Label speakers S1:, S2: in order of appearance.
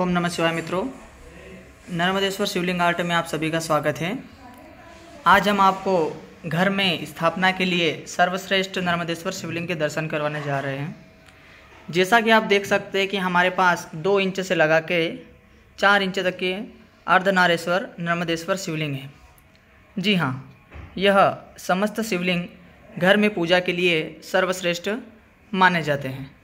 S1: ओम नमः शिवाय मित्रों नर्मदेश्वर शिवलिंग आर्ट में आप सभी का स्वागत है आज हम आपको घर में स्थापना के लिए सर्वश्रेष्ठ नर्मदेश्वर शिवलिंग के दर्शन करवाने जा रहे हैं जैसा कि आप देख सकते हैं कि हमारे पास दो इंच से लगा के चार इंच तक के अर्धनारेश्वर नर्मदेश्वर शिवलिंग है जी हाँ यह समस्त शिवलिंग घर में पूजा के लिए सर्वश्रेष्ठ माने जाते हैं